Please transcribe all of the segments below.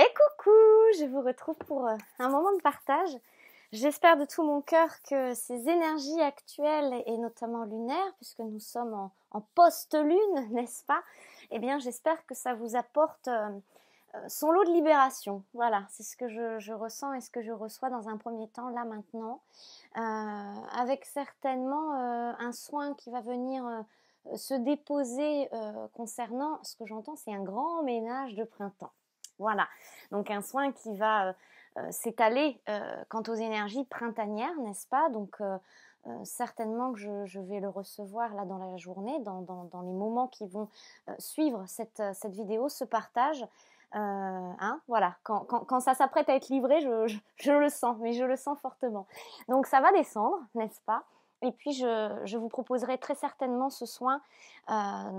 Et eh, coucou, je vous retrouve pour euh, un moment de partage. J'espère de tout mon cœur que ces énergies actuelles et notamment lunaires, puisque nous sommes en, post-lune, n'est-ce pas Eh bien, j'espère que ça vous apporte euh, euh, son lot de libération. Voilà, c'est ce que je, ressens et ce que je reçois dans un premier temps, là maintenant, avec certainement un soin qui va venir se déposer concernant ce que j'entends, c'est un grand ménage de printemps. Voilà. Donc un soin qui va euh, euh, s'étaler euh, quant aux énergies printanières, n'est-ce pas Donc certainement que je, vais le recevoir là dans la journée, dans, les moments qui vont suivre cette, vidéo, ce partage. Hein, voilà, quand, ça s'apprête à être livré, je, le sens, mais je le sens fortement. Donc ça va descendre, n'est-ce pas et puis, je, vous proposerai très certainement ce soin euh,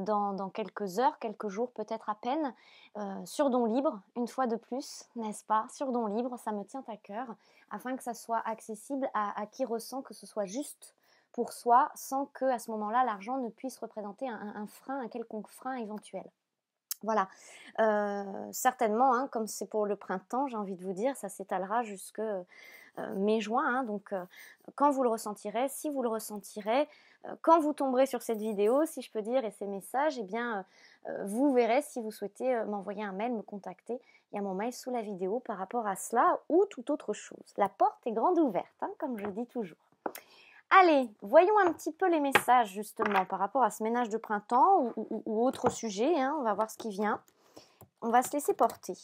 dans, quelques heures, quelques jours peut-être à peine, euh, sur Don Libre, une fois de plus, n'est-ce pas Sur Don Libre, ça me tient à cœur, afin que ça soit accessible à, qui ressent que ce soit juste pour soi, sans que à ce moment-là, l'argent ne puisse représenter un, frein, un quelconque frein éventuel. Voilà, euh, certainement, hein, comme c'est pour le printemps, j'ai envie de vous dire, ça s'étalera jusque, euh, mai-juin. Hein. donc euh, quand vous le ressentirez, si vous le ressentirez, euh, quand vous tomberez sur cette vidéo, si je peux dire, et ces messages, eh bien, vous verrez si vous souhaitez m'envoyer un mail, me contacter. Il y a mon mail sous la vidéo par rapport à cela ou toute autre chose. La porte est grande ouverte, hein, comme je dis toujours. Allez, voyons un petit peu les messages justement par rapport à ce ménage de printemps ou, autre sujet. Hein. on va voir ce qui vient. On va se laisser porter.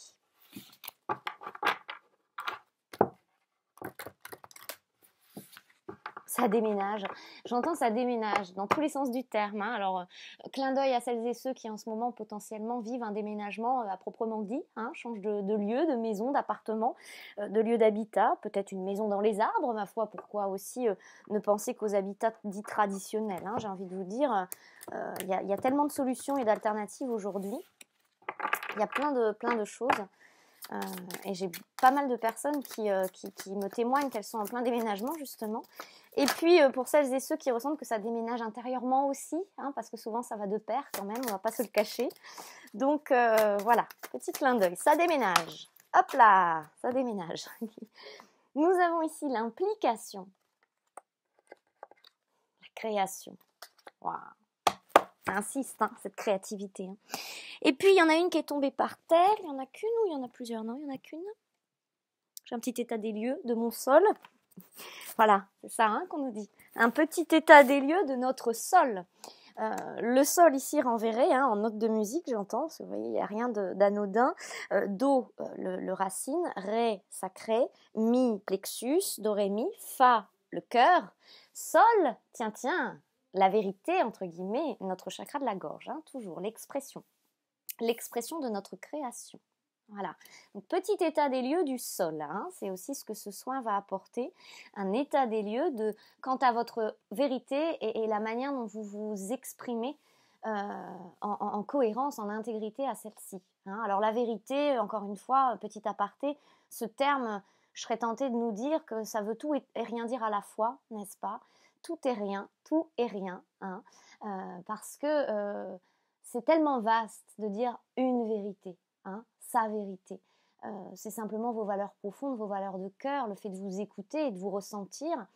ça déménage. J'entends ça déménage dans tous les sens du terme. Hein. Alors, euh, clin d'œil à celles et ceux qui en ce moment potentiellement vivent un déménagement euh, à proprement dit, hein, change de, lieu, de maison, d'appartement, euh, de lieu d'habitat, peut-être une maison dans les arbres, ma foi, pourquoi aussi ne penser qu'aux habitats dits traditionnels. Hein. J'ai envie de vous dire, il y, a tellement de solutions et d'alternatives aujourd'hui. Il y a plein de, plein de choses. Euh, et j'ai pas mal de personnes euh, qui, me témoignent qu'elles sont en plein déménagement, justement. Et puis, euh, pour celles et ceux qui ressentent que ça déménage intérieurement aussi, hein, parce que souvent ça va de pair quand même, on va pas se le cacher. Donc voilà, petit clin d'œil, ça déménage. Hop là, ça déménage. Nous avons ici l'implication, la création. Waouh Insiste, hein, cette créativité. Hein. Et puis, il y en a une qui est tombée par terre. Il y en a qu'une ou il y en a plusieurs Non, il y en a qu'une. J'ai un petit état des lieux de mon sol. Voilà, c'est ça hein, qu'on nous dit. Un petit état des lieux de notre sol. Euh, le sol ici renverrait en note de musique, j'entends, vous voyez, il n'y a rien d'anodin. Euh, do, euh, le, le, racine, ré, sacré, mi, plexus, do, ré, mi, fa, le cœur, sol, tiens, tiens, la vérité, entre guillemets, notre chakra de la gorge, hein, toujours, l'expression. L'expression de notre création. Voilà. petit état des lieux du sol. Hein, c'est aussi ce que ce soin va apporter. Un état des lieux de quant à votre vérité et, la manière dont vous vous exprimez euh, en, cohérence, en intégrité à celle-ci. Hein. Alors, la vérité, encore une fois, petit aparté, ce terme, je serais tentée de nous dire que ça veut tout et rien dire à la fois, n'est-ce pas tout est rien, tout est rien, hein, euh, parce que euh, c'est tellement vaste de dire une vérité, hein, sa vérité. Euh, c'est simplement vos valeurs profondes, vos valeurs de cœur, le fait de vous écouter et de vous ressentir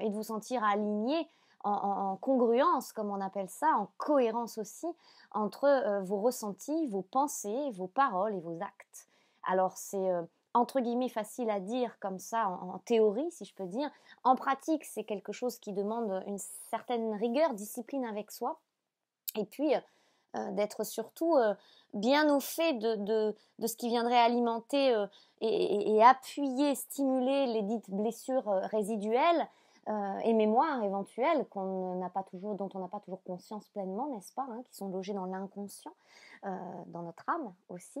et de vous sentir aligné en, congruence, comme on appelle ça, en cohérence aussi entre vos ressentis, vos pensées, vos paroles et vos actes. Alors c'est entre guillemets facile à dire comme ça en, théorie, si je peux dire. En pratique, c'est quelque chose qui demande une certaine rigueur, discipline avec soi. Et puis, euh, euh, d'être surtout euh, bien au fait de, ce qui viendrait alimenter et, appuyer, stimuler les dites blessures résiduelles et mémoires éventuelles qu'on n'a pas toujours, dont on n'a pas toujours conscience pleinement, n'est-ce pas, hein, qui sont logées dans l'inconscient, dans notre âme aussi.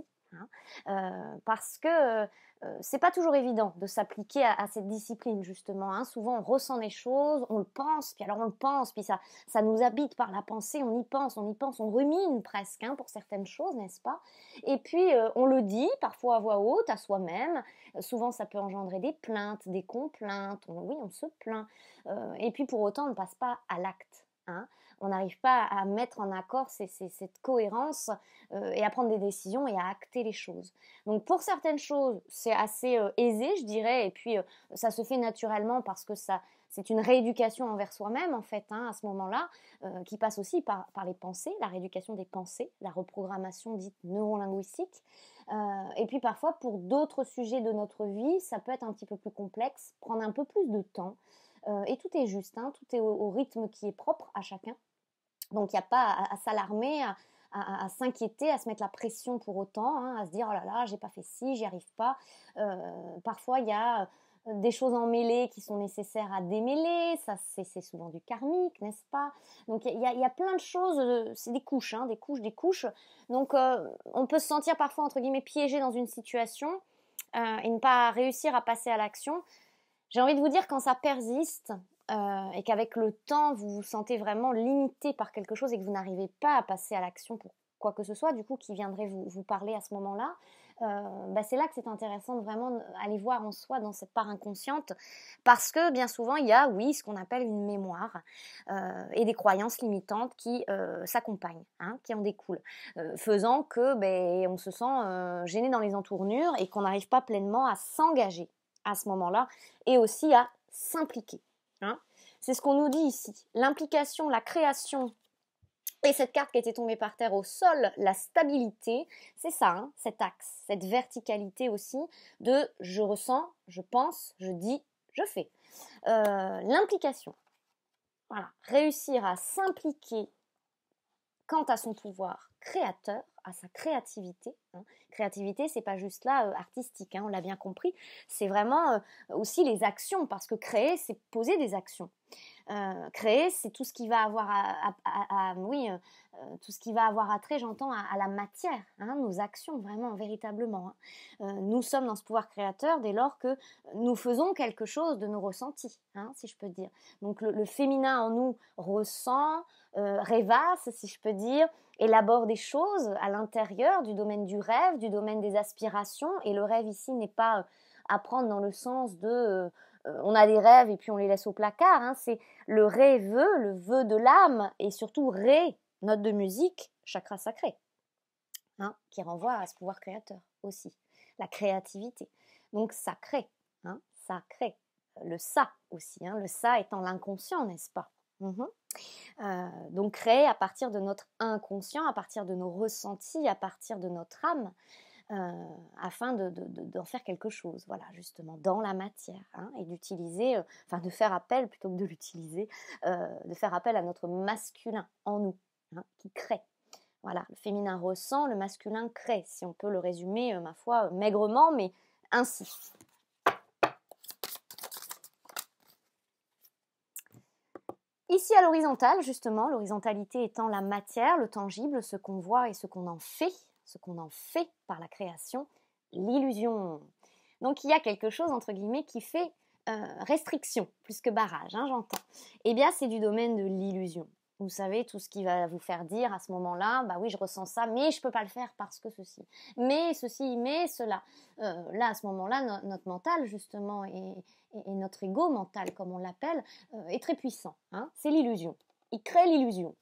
Hein. Euh, parce que euh, euh, c'est pas toujours évident de s'appliquer à, cette discipline justement. Hein. Souvent on ressent des choses, on le pense, puis alors on le pense, puis ça, nous habite par la pensée, on y pense, on y pense, on rumine presque hein, pour certaines choses, n'est-ce pas Et puis on le dit parfois à voix haute, à soi-même. souvent ça peut engendrer des plaintes, des complaintes. oui, on se plaint. et puis pour autant on ne passe pas à l'acte. Hein. on n'arrive pas à mettre en accord cette cohérence euh, et à prendre des décisions et à acter les choses. Donc pour certaines choses, c'est assez euh, aisé, je dirais, et puis euh, ça se fait naturellement parce que c'est une rééducation envers soi-même, en fait, hein, à ce moment-là, qui passe aussi par, par, les pensées, la rééducation des pensées, la reprogrammation dite neurolinguistique. et puis parfois, pour d'autres sujets de notre vie, ça peut être un petit peu plus complexe, prendre un peu plus de temps. Euh, et tout est juste, hein. tout est au, rythme qui est propre à chacun. Donc il n'y a pas à, s'alarmer, à, s'inquiéter, à se mettre la pression pour autant, hein, à se dire oh là là, j'ai pas fait ci, j'y arrive pas. Euh, parfois, il y a euh, des choses en mêlée qui sont nécessaires à démêler, ça c'est souvent du karmique, n'est-ce pas Donc il y, a plein de choses, c'est des couches, hein, des couches, des couches. Donc on peut se sentir parfois entre guillemets piégé dans une situation et ne pas réussir à passer à l'action j'ai envie de vous dire quand ça persiste euh, et qu'avec le temps vous vous sentez vraiment limité par quelque chose et que vous n'arrivez pas à passer à l'action pour quoi que ce soit, du coup qui viendrait vous, parler à ce moment-là, euh, bah, c'est là que c'est intéressant de vraiment aller voir en soi dans cette part inconsciente, parce que bien souvent il y a, oui, ce qu'on appelle une mémoire euh, et des croyances limitantes qui s'accompagnent, hein, qui en découlent, faisant que ben, on se sent gêné dans les entournures et qu'on n'arrive pas pleinement à s'engager à ce moment-là et aussi à s'impliquer. Hein. c'est ce qu'on nous dit ici. L'implication, la création et cette carte qui était tombée par terre au sol, la stabilité, c'est ça, hein, cet axe, cette verticalité aussi de je ressens, je pense, je dis, je fais. Euh, l'implication. Voilà, réussir à s'impliquer quant à son pouvoir créateur à sa créativité. Hein. Créativité, c'est pas juste là euh, artistique, hein, on l'a bien compris. C'est vraiment euh, aussi les actions, parce que créer, c'est poser des actions. Euh, créer, c'est tout ce qui va avoir à, à oui, euh, tout ce qui va avoir attrait, j'entends, à, la matière, hein, nos actions, vraiment, véritablement. Hein. Euh, nous sommes dans ce pouvoir créateur dès lors que nous faisons quelque chose de nos ressentis, hein, si je peux dire. Donc le, féminin en nous ressent, euh, rêvasse, si je peux dire, élabore des choses à l'intérieur du domaine du rêve, du domaine des aspirations, et le rêve ici n'est pas à prendre dans le sens de on a des rêves et puis on les laisse au placard. C'est le rêveux, le vœu de l'âme, et surtout rêve Note de musique, chakra sacré, hein, qui renvoie à ce pouvoir créateur aussi. La créativité. Donc sacré, hein, Le ça aussi, hein. le ça étant l'inconscient, n'est-ce pas mhm. euh, donc créer à partir de notre inconscient, à partir de nos ressentis, à partir de notre âme, euh, afin d'en de, faire quelque chose, voilà, justement, dans la matière, hein, et d'utiliser, euh, enfin de faire appel, plutôt que de l'utiliser, de faire appel à notre masculin en nous, qui crée. Voilà, le féminin ressent, le masculin crée, si on peut le résumer, euh, ma foi, euh, maigrement, mais ainsi. Ici à l'horizontale, justement, l'horizontalité étant la matière, le tangible, ce qu'on voit et ce qu'on en fait, ce qu'on en fait par la création, l'illusion. Donc il y a quelque chose, entre guillemets, qui fait euh, restriction, plus que barrage, hein, j'entends. Eh bien, c'est du domaine de l'illusion vous savez, tout ce qui va vous faire dire à ce moment-là, bah oui, je ressens ça, mais je peux pas le faire parce que ceci, mais ceci, mais cela. Euh, là, à ce moment-là, notre mental, justement, et, notre ego mental, comme on l'appelle, euh, est très puissant. Hein. c'est l'illusion. Il crée l'illusion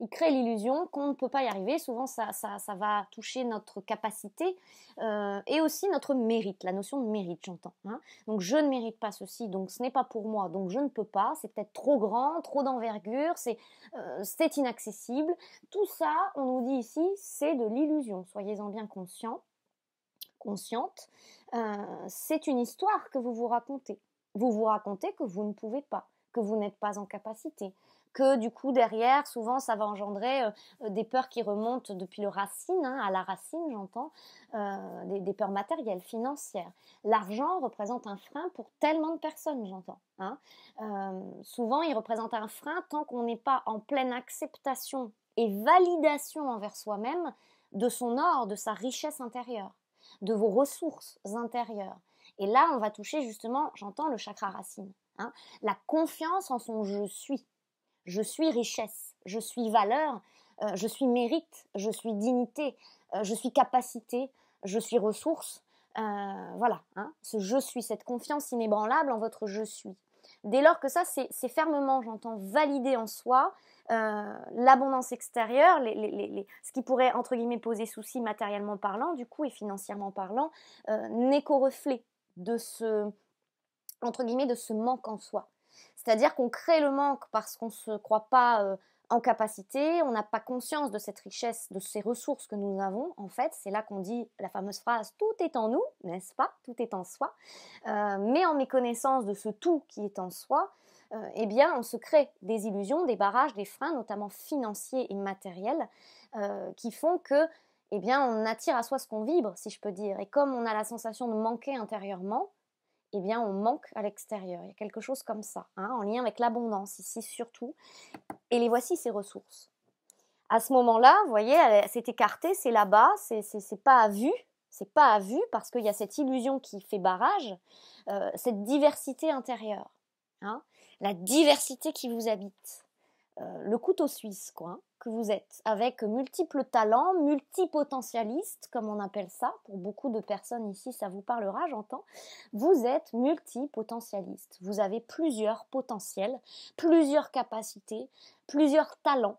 il crée l'illusion qu'on ne peut pas y arriver. Souvent, ça, ça, ça va toucher notre capacité euh, et aussi notre mérite, la notion de mérite, j'entends. Hein. Donc, je ne mérite pas ceci, donc ce n'est pas pour moi, donc je ne peux pas, c'est peut-être trop grand, trop d'envergure, c'est euh, inaccessible. Tout ça, on nous dit ici, c'est de l'illusion. Soyez-en bien conscients, consciente. Euh, c'est une histoire que vous vous racontez. Vous vous racontez que vous ne pouvez pas, que vous n'êtes pas en capacité, que du coup derrière, souvent, ça va engendrer euh, euh, des peurs qui remontent depuis le racine, hein, à la racine, j'entends, euh, des, peurs matérielles, financières. L'argent représente un frein pour tellement de personnes, j'entends. Hein. souvent, il représente un frein tant qu'on n'est pas en pleine acceptation et validation envers soi-même de son or, de sa richesse intérieure, de vos ressources intérieures. Et là, on va toucher justement, j'entends, le chakra racine. Hein, la confiance en son je suis je suis richesse, je suis valeur, euh, je suis mérite, je suis dignité, euh, je suis capacité, je suis ressource. Euh, voilà, hein. ce je suis, cette confiance inébranlable en votre je suis. Dès lors que ça, c'est fermement, j'entends, valider en soi l'abondance extérieure, ce qui pourrait, entre guillemets, poser souci matériellement parlant, du coup, et financièrement parlant, n'est qu'au reflet de ce, entre guillemets, de ce manque en soi. C'est-à-dire qu'on crée le manque parce qu'on ne se croit pas euh, en capacité, on n'a pas conscience de cette richesse, de ces ressources que nous avons. En fait, c'est là qu'on dit la fameuse phrase ⁇ tout est en nous ⁇ n'est-ce pas Tout est en soi. Euh, mais en méconnaissance de ce tout qui est en soi, euh, eh bien, on se crée des illusions, des barrages, des freins, notamment financiers et matériels, qui font que eh bien, on attire à soi ce qu'on vibre, si je peux dire. Et comme on a la sensation de manquer intérieurement, eh bien, on manque à l'extérieur. Il y a quelque chose comme ça, hein, en lien avec l'abondance ici surtout. Et les voici ces ressources. À ce moment-là, vous voyez, c'est écarté, c'est là-bas, c'est pas à vue, c'est pas à vue parce qu'il y a cette illusion qui fait barrage, euh, cette diversité intérieure, hein, la diversité qui vous habite, euh, le couteau suisse, quoi. Hein vous êtes, avec multiples talents, multipotentialistes, comme on appelle ça. Pour beaucoup de personnes ici, ça vous parlera, j'entends. Vous êtes multipotentialiste. Vous avez plusieurs potentiels, plusieurs capacités, plusieurs talents.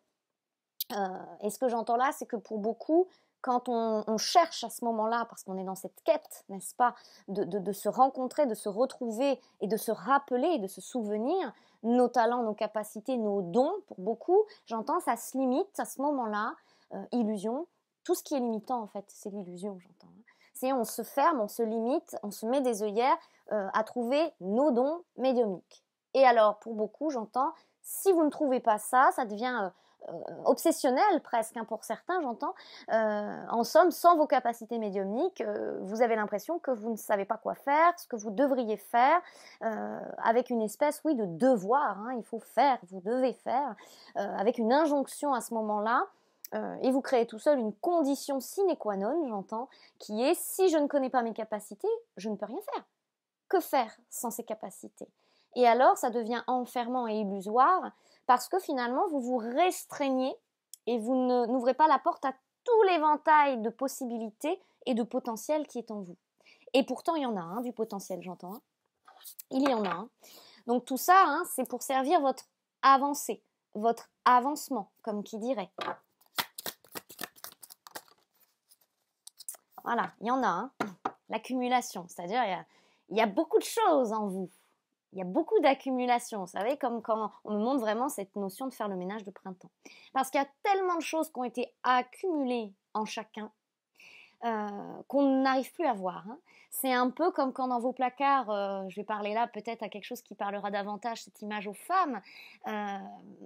Euh, et ce que j'entends là, c'est que pour beaucoup, quand on, cherche à ce moment-là, parce qu'on est dans cette quête, n'est-ce pas, de, de, se rencontrer, de se retrouver et de se rappeler et de se souvenir nos talents, nos capacités, nos dons, pour beaucoup, j'entends, ça se limite à ce moment-là, euh, illusion. Tout ce qui est limitant, en fait, c'est l'illusion, j'entends. Hein. C'est on se ferme, on se limite, on se met des œillères euh, à trouver nos dons médiumniques. Et alors, pour beaucoup, j'entends, si vous ne trouvez pas ça, ça devient euh, euh, obsessionnel presque, hein, pour certains j'entends, euh, en somme, sans vos capacités médiumniques, euh, vous avez l'impression que vous ne savez pas quoi faire, ce que vous devriez faire, avec une espèce, oui, de devoir, hein, il faut faire, vous devez faire, avec une injonction à ce moment-là. et vous créez tout seul une condition sine qua non, j'entends, qui est si je ne connais pas mes capacités, je ne peux rien faire. Que faire sans ces capacités Et alors, ça devient enfermant et illusoire, parce que finalement, vous vous restreignez et vous n'ouvrez pas la porte à tout l'éventail de possibilités et de potentiel qui est en vous. Et pourtant, il y en a un, du potentiel, j'entends. Hein. Il y en a un. Donc tout ça, hein, c'est pour servir votre avancée, votre avancement, comme qui dirait. Voilà, il y en a un. L'accumulation, c'est-à-dire il y a beaucoup de choses en vous il y a beaucoup d'accumulation, vous savez, comme quand on me montre vraiment cette notion de faire le ménage de printemps. Parce qu'il y a tellement de choses qui ont été accumulées en chacun euh, qu'on n'arrive plus à voir. Hein. C'est un peu comme quand dans vos placards, euh, je vais parler là peut-être à quelque chose qui parlera davantage cette image aux femmes, euh,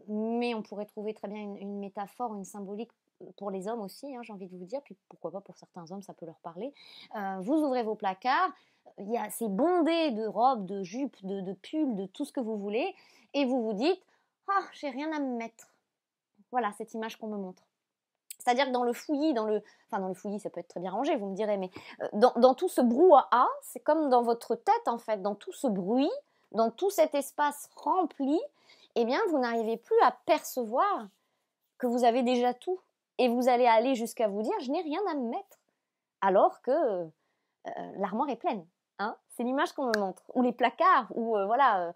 mais on pourrait trouver très bien une métaphore, une symbolique pour les hommes aussi, hein, j'ai envie de vous dire, puis pourquoi pas pour certains hommes, ça peut leur parler. Euh, vous ouvrez vos placards, il y a ces bondés de robes, de jupes, de, de pulls, de tout ce que vous voulez, et vous vous dites Ah, j'ai rien à me mettre. Voilà cette image qu'on me montre. C'est-à-dire que dans le fouillis, dans le, enfin dans le fouillis, ça peut être très bien rangé, vous me direz, mais euh, dans, tout ce brouhaha, c'est comme dans votre tête en fait, dans tout ce bruit, dans tout cet espace rempli, eh bien vous n'arrivez plus à percevoir que vous avez déjà tout, et vous allez aller jusqu'à vous dire, je n'ai rien à me mettre, alors que euh, euh, l'armoire est pleine. Hein c'est l'image qu'on me montre. Ou les placards, ou euh, voilà,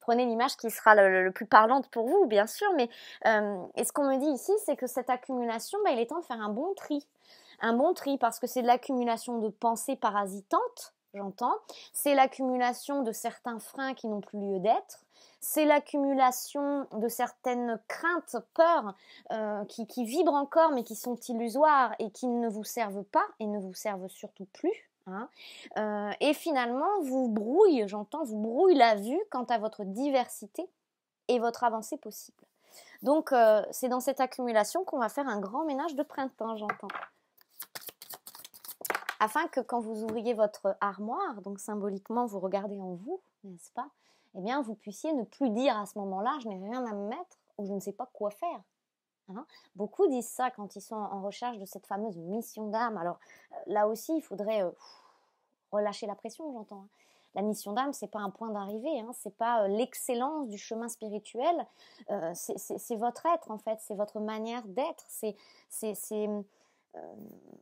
prenez l'image qui sera le, plus parlante pour vous, bien sûr, mais et ce qu'on me dit ici, c'est que cette accumulation, bah, il est temps de faire un bon tri. Un bon tri, parce que c'est de l'accumulation de pensées parasitantes, j'entends, c'est l'accumulation de certains freins qui n'ont plus lieu d'être, c'est l'accumulation de certaines craintes, peurs euh, qui, vibrent encore mais qui sont illusoires et qui ne vous servent pas et ne vous servent surtout plus. Hein. Euh, et finalement, vous brouille, j'entends, vous brouille la vue quant à votre diversité et votre avancée possible. Donc, euh, c'est dans cette accumulation qu'on va faire un grand ménage de printemps, j'entends afin que quand vous ouvriez votre armoire, donc symboliquement vous regardez en vous, n'est-ce pas Eh bien, vous puissiez ne plus dire à ce moment-là, je n'ai rien à me mettre ou je ne sais pas quoi faire. Hein Beaucoup disent ça quand ils sont en recherche de cette fameuse mission d'âme. Alors euh, là aussi, il faudrait euh, relâcher la pression, j'entends. Hein. la mission d'âme, c'est pas un point d'arrivée, ce hein. c'est pas euh, l'excellence du chemin spirituel, c'est votre être en fait, c'est votre manière d'être, c'est euh,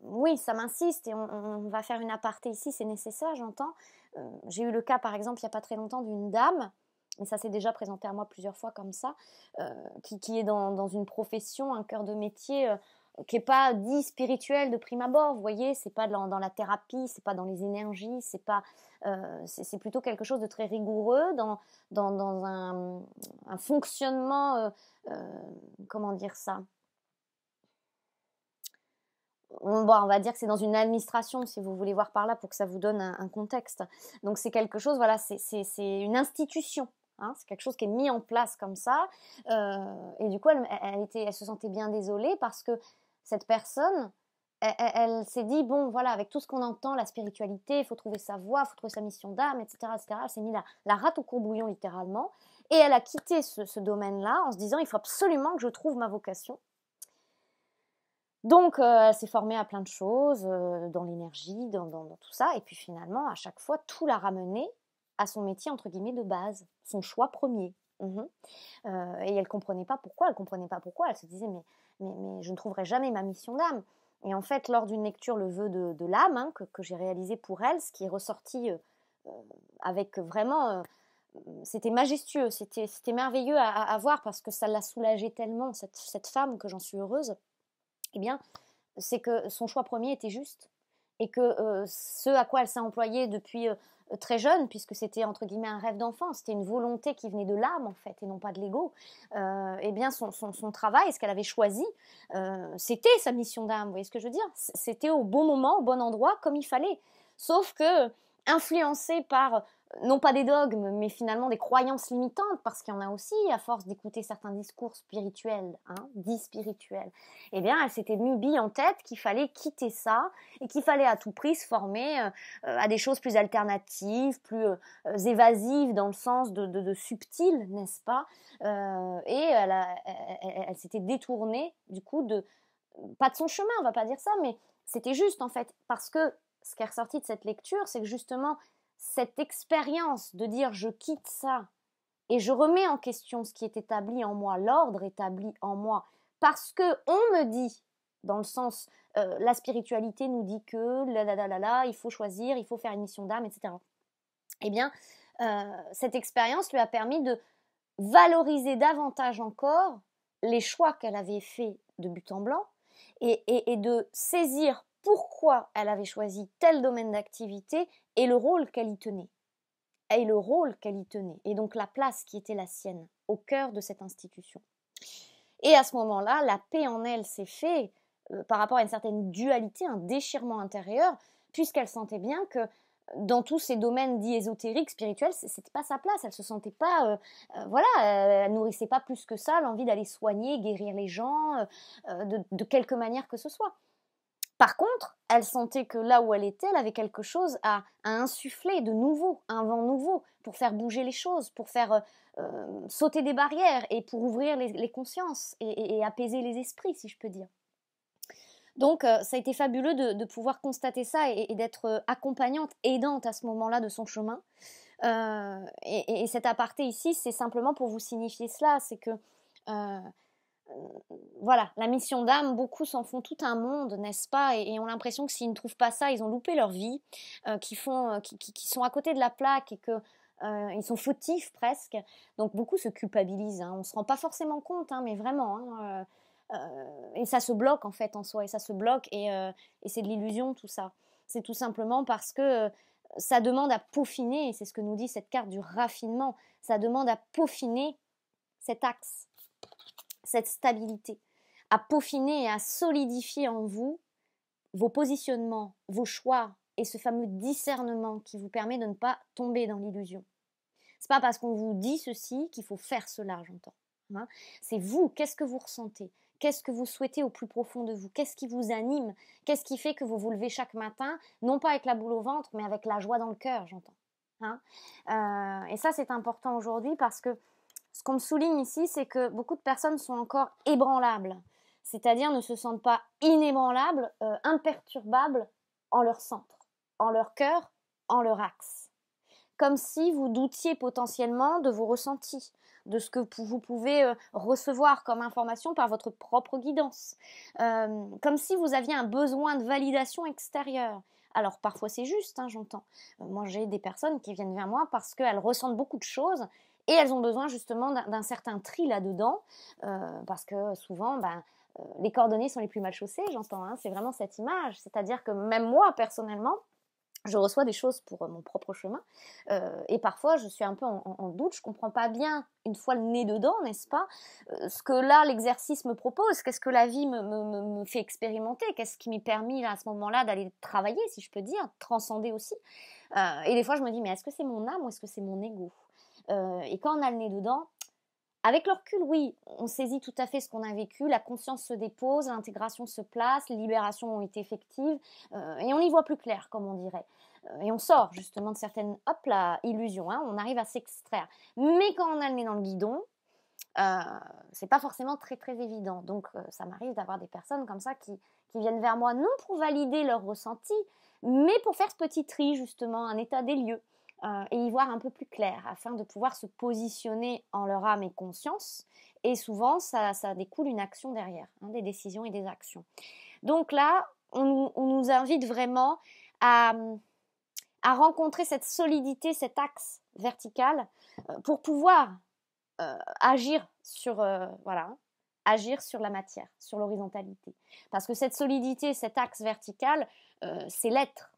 oui, ça m'insiste et on, va faire une aparté ici, c'est nécessaire, j'entends. Euh, j'ai eu le cas, par exemple, il n'y a pas très longtemps, d'une dame, et ça s'est déjà présenté à moi plusieurs fois comme ça, euh, qui, qui, est dans, dans, une profession, un cœur de métier qui n'est pas dit spirituel de prime abord, vous voyez, c'est pas dans, la thérapie, c'est pas dans les énergies, c'est pas, c'est plutôt quelque chose de très rigoureux dans, dans, dans un, un, fonctionnement, comment dire ça, bah, on, va dire que c'est dans une administration, si vous voulez voir par là, pour que ça vous donne un, contexte. Donc c'est quelque chose, voilà, c'est une institution. Hein. c'est quelque chose qui est mis en place comme ça. Euh, et du coup, elle, se sentait bien désolée parce que cette personne, elle, s'est dit, bon, voilà, avec tout ce qu'on entend, la spiritualité, il faut trouver sa voie, il faut trouver sa mission d'âme, etc., Elle s'est mis la, rate au courbouillon, littéralement. Et elle a quitté ce domaine-là en se disant, il faut absolument que je trouve ma vocation. Donc, euh, elle s'est formée à plein de choses, euh, dans l'énergie, dans, tout ça. Et puis finalement, à chaque fois, tout l'a ramené à son métier, entre guillemets, de base, son choix premier. Mhm. Euh, et elle comprenait pas pourquoi, elle comprenait pas pourquoi, elle se disait mais, mais, je ne trouverai jamais ma mission d'âme. Et en fait, lors d'une lecture Le vœu de, l'âme, hein, que, j'ai réalisé pour elle, ce qui est ressorti avec vraiment c'était majestueux, c'était merveilleux à, voir parce que ça l'a soulagée tellement, cette, cette femme, que j'en suis heureuse eh bien, c'est que son choix premier était juste et que euh, ce à quoi elle s'est employée depuis euh, très jeune, puisque c'était entre guillemets un rêve d'enfant, c'était une volonté qui venait de l'âme en fait et non pas de l'ego, euh, eh bien son, son travail, ce qu'elle avait choisi, c'était sa mission d'âme, vous voyez ce que je veux dire C'était au bon moment, au bon endroit, comme il fallait. Sauf que influencée par non pas des dogmes, mais finalement des croyances limitantes, parce qu'il y en a aussi, à force d'écouter certains discours spirituels, hein, dits spirituels, eh bien, elle s'était mis en tête qu'il fallait quitter ça et qu'il fallait à tout prix se former euh, euh, à des choses plus alternatives, plus euh, évasives dans le sens de, de, subtil, n'est-ce pas Et elle, s'était détournée, du coup, de pas de son chemin, on va pas dire ça, mais c'était juste en fait, parce que ce qui est ressorti de cette lecture, c'est que justement, cette expérience de dire je quitte ça et je remets en question ce qui est établi en moi, l'ordre établi en moi, parce que on me dit, dans le sens, euh, la spiritualité nous dit que la la la il faut choisir, il faut faire une mission d'âme, etc. Eh bien, euh, cette expérience lui a permis de valoriser davantage encore les choix qu'elle avait faits de but en blanc et de saisir pourquoi elle avait choisi tel domaine d'activité et le rôle qu'elle y tenait. Et le rôle qu'elle y tenait, et donc la place qui était la sienne au cœur de cette institution. Et à ce moment-là, la paix en elle s'est faite euh, par rapport à une certaine dualité, un déchirement intérieur, puisqu'elle sentait bien que euh, dans tous ces domaines dits ésotériques, spirituels, c'était pas sa place. Elle se sentait pas, euh, voilà, elle nourrissait pas plus que ça l'envie d'aller soigner, guérir les gens de quelque manière que ce soit. Par contre, elle sentait que là où elle était, elle avait quelque chose à, insuffler de nouveau, un vent nouveau, pour faire bouger les choses, pour faire euh, euh, sauter des barrières et pour ouvrir les, consciences et, apaiser les esprits, si je peux dire. Donc, euh, ça a été fabuleux de, pouvoir constater ça et, d'être accompagnante, aidante à ce moment-là de son chemin. et, cet aparté ici, c'est simplement pour vous signifier cela, c'est que voilà, la mission d'âme, beaucoup s'en font tout un monde, n'est-ce pas et, ont l'impression que s'ils ne trouvent pas ça, ils ont loupé leur vie, euh, qu'ils euh, qui, sont à côté de la plaque et que euh, ils sont fautifs presque. Donc beaucoup se culpabilisent. Hein. On ne se rend pas forcément compte, hein, mais vraiment. Hein, et ça se bloque en fait en soi, et ça se bloque, et, et c'est de l'illusion tout ça. C'est tout simplement parce que ça demande à peaufiner, et c'est ce que nous dit cette carte du raffinement, ça demande à peaufiner cet axe cette stabilité, à peaufiner et à solidifier en vous vos positionnements, vos choix et ce fameux discernement qui vous permet de ne pas tomber dans l'illusion. C'est pas parce qu'on vous dit ceci qu'il faut faire cela, j'entends. Hein c'est vous, qu'est-ce que vous ressentez Qu'est-ce que vous souhaitez au plus profond de vous Qu'est-ce qui vous anime Qu'est-ce qui fait que vous vous levez chaque matin, non pas avec la boule au ventre, mais avec la joie dans le cœur, j'entends. Hein. Euh, et ça, c'est important aujourd'hui parce que ce qu'on me souligne ici, c'est que beaucoup de personnes sont encore ébranlables, c'est-à-dire ne se sentent pas inébranlables, euh, imperturbables en leur centre, en leur cœur, en leur axe. Comme si vous doutiez potentiellement de vos ressentis, de ce que vous pouvez euh, recevoir comme information par votre propre guidance. Euh, comme si vous aviez un besoin de validation extérieure. Alors parfois c'est juste, hein, j'entends. Moi j'ai des personnes qui viennent vers moi parce qu'elles ressentent beaucoup de choses et elles ont besoin justement d'un certain tri là-dedans, euh, parce que souvent, ben, euh, les coordonnées sont les plus mal chaussées, j'entends, hein, c'est vraiment cette image. C'est-à-dire que même moi, personnellement, je reçois des choses pour euh, mon propre chemin, et parfois je suis un peu en, doute, je ne comprends pas bien, une fois le nez dedans, n'est-ce pas, ce que là l'exercice me propose, qu'est-ce que la vie me, fait expérimenter, qu'est-ce qui m'est permis à ce moment-là d'aller travailler, si je peux dire, transcender aussi. et des fois je me dis, mais est-ce que c'est mon âme ou est-ce que c'est mon ego euh, et quand on a le nez dedans, avec le recul, oui, on saisit tout à fait ce qu'on a vécu, la conscience se dépose, l'intégration se place, les libérations ont été effectives, euh, et on y voit plus clair, comme on dirait. Euh, et on sort justement de certaines, hop là, illusions, hein, on arrive à s'extraire. Mais quand on a le nez dans le guidon, euh, c'est pas forcément très très évident. Donc ça m'arrive d'avoir des personnes comme ça qui, qui viennent vers moi, non pour valider leur ressenti, mais pour faire ce petit tri justement, un état des lieux. Euh, et y voir un peu plus clair afin de pouvoir se positionner en leur âme et conscience. Et souvent, ça, ça découle une action derrière, hein, des décisions et des actions. Donc là, on, nous invite vraiment à, à, rencontrer cette solidité, cet axe vertical euh, pour pouvoir euh, agir sur, voilà, agir sur la matière, sur l'horizontalité. Parce que cette solidité, cet axe vertical, c'est l'être.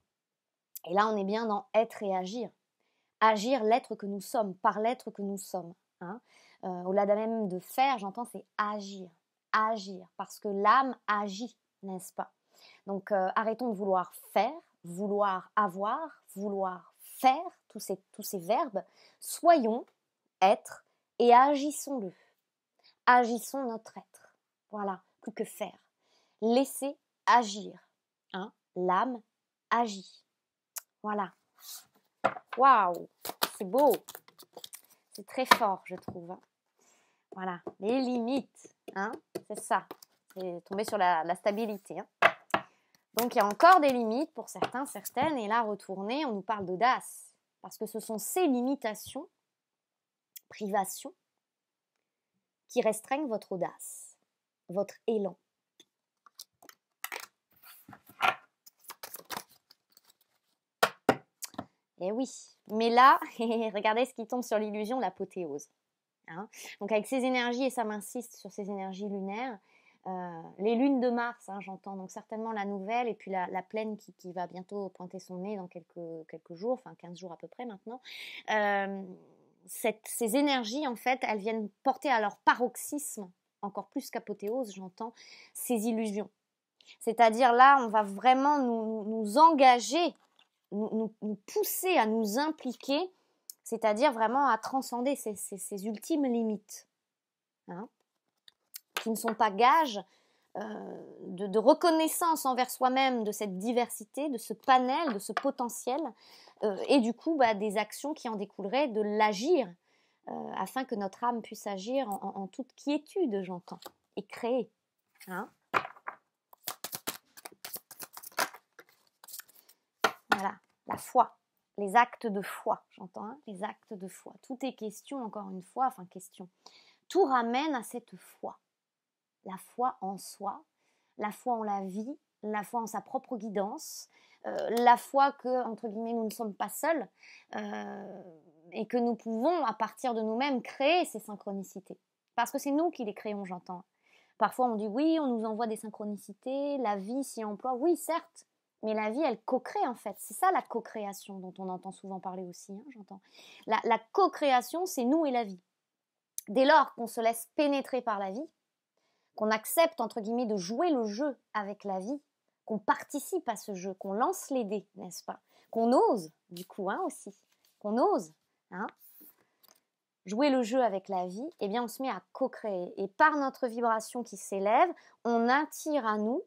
Et là, on est bien dans être et agir agir l'être que nous sommes, par l'être que nous sommes. Hein. Euh, au-delà même de faire, j'entends, c'est agir, agir, parce que l'âme agit, n'est-ce pas Donc euh, arrêtons de vouloir faire, vouloir avoir, vouloir faire, tous ces, tous ces verbes, soyons, être, et agissons-le. Agissons notre être. Voilà, plus que faire. Laissez agir. Hein, l'âme agit. Voilà. Waouh, c'est beau. C'est très fort, je trouve. Hein. Voilà, les limites, hein, c'est ça. C'est tomber sur la, stabilité. Hein. Donc il y a encore des limites pour certains, certaines, et là, retourner, on nous parle d'audace, parce que ce sont ces limitations, privations, qui restreignent votre audace, votre élan. Eh oui, mais là, regardez ce qui tombe sur l'illusion, l'apothéose. Hein. Donc avec ces énergies, et ça m'insiste sur ces énergies lunaires, euh, les lunes de Mars, hein, j'entends donc certainement la nouvelle et puis la, plaine pleine qui, va bientôt pointer son nez dans quelques, quelques jours, enfin 15 jours à peu près maintenant. Euh, ces énergies, en fait, elles viennent porter à leur paroxysme, encore plus qu'apothéose, j'entends, ces illusions. C'est-à-dire là, on va vraiment nous engager nous, pousser, à nous impliquer, c'est-à-dire vraiment à transcender ces, ultimes limites, hein, qui ne sont pas gages euh, de, reconnaissance envers soi-même de cette diversité, de ce panel, de ce potentiel, euh, et du coup bah, des actions qui en découleraient, de l'agir, euh, afin que notre âme puisse agir en, toute quiétude, j'entends, et créer. Hein. Voilà, la foi, les actes de foi, j'entends, hein, les actes de foi. Tout est question, encore une fois, enfin question. Tout ramène à cette foi. La foi en soi, la foi en la vie, la foi en sa propre guidance, euh, la foi que, entre guillemets, nous ne sommes pas seuls euh, et que nous pouvons, à partir de nous-mêmes, créer ces synchronicités. Parce que c'est nous qui les créons, j'entends. Parfois, on dit oui, on nous envoie des synchronicités, la vie s'y emploie. Oui, certes, mais la vie, elle co-crée en fait. C'est ça la co-création dont on entend souvent parler aussi, hein, j'entends. La, co-création, c'est nous et la vie. Dès lors qu'on se laisse pénétrer par la vie, qu'on accepte, entre guillemets, de jouer le jeu avec la vie, qu'on participe à ce jeu, qu'on lance les dés, n'est-ce pas Qu'on ose, du coup, hein, aussi. Qu'on ose, hein, jouer le jeu avec la vie, eh bien on se met à co-créer. Et par notre vibration qui s'élève, on attire à nous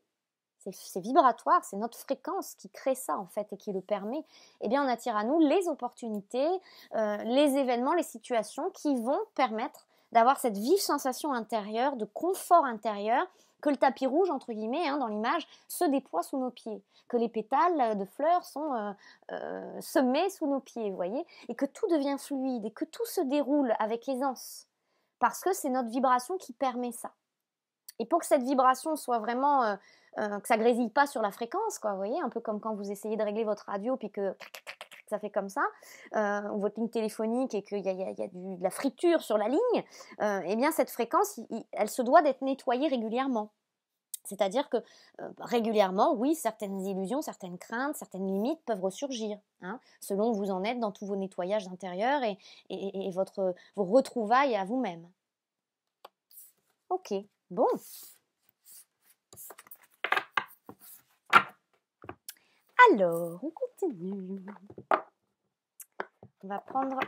c'est vibratoire, c'est notre fréquence qui crée ça en fait et qui le permet, eh bien on attire à nous les opportunités, euh, les événements, les situations qui vont permettre d'avoir cette vive sensation intérieure, de confort intérieur, que le tapis rouge, entre guillemets, hein, dans l'image, se déploie sous nos pieds, que les pétales de fleurs sont mettent euh, euh, semés sous nos pieds, vous voyez, et que tout devient fluide et que tout se déroule avec aisance, parce que c'est notre vibration qui permet ça. Et pour que cette vibration soit vraiment euh, que ça grésille pas sur la fréquence, Vous voyez, un peu comme quand vous essayez de régler votre radio puis que ça fait comme ça, ou euh, votre ligne téléphonique et qu'il y a, de la friture sur la ligne, euh, eh bien cette fréquence, elle se doit d'être nettoyée régulièrement. C'est-à-dire que bah, régulièrement, oui, certaines illusions, certaines craintes, certaines limites peuvent ressurgir, hein, selon où vous en êtes dans tous vos nettoyages intérieurs et, et votre, vos retrouvailles à vous-même. Ok, bon, Alors, on continue. On va prendre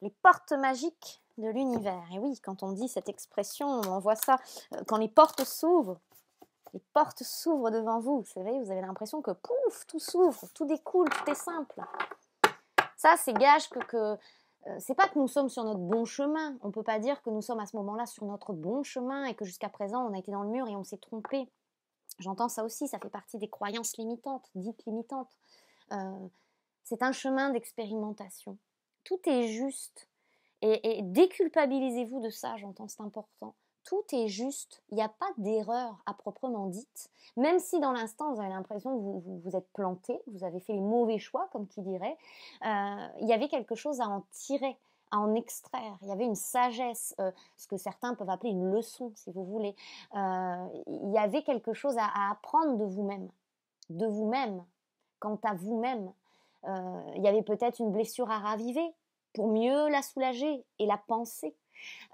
les portes magiques de l'univers. Et oui, quand on dit cette expression, on voit ça euh, quand les portes s'ouvrent. Les portes s'ouvrent devant vous. Vous savez, vous avez l'impression que pouf, tout s'ouvre, tout découle, tout est simple. Ça, c'est gage que, euh, c'est pas que nous sommes sur notre bon chemin. On peut pas dire que nous sommes à ce moment-là sur notre bon chemin et que jusqu'à présent on a été dans le mur et on s'est trompé. J'entends ça aussi, ça fait partie des croyances limitantes, dites limitantes. Euh, c'est un chemin d'expérimentation. Tout est juste. Et, déculpabilisez-vous de ça, j'entends, c'est important. Tout est juste. Il n'y a pas d'erreur à proprement dite. Même si dans l'instant, vous avez l'impression que vous, vous, êtes planté, vous avez fait les mauvais choix, comme qui dirait, euh, il y avait quelque chose à en tirer à en extraire. Il y avait une sagesse, euh, ce que certains peuvent appeler une leçon, si vous voulez. Euh, il y avait quelque chose à, à apprendre de vous-même, de vous-même, quant à vous-même. Euh, il y avait peut-être une blessure à raviver pour mieux la soulager et la penser.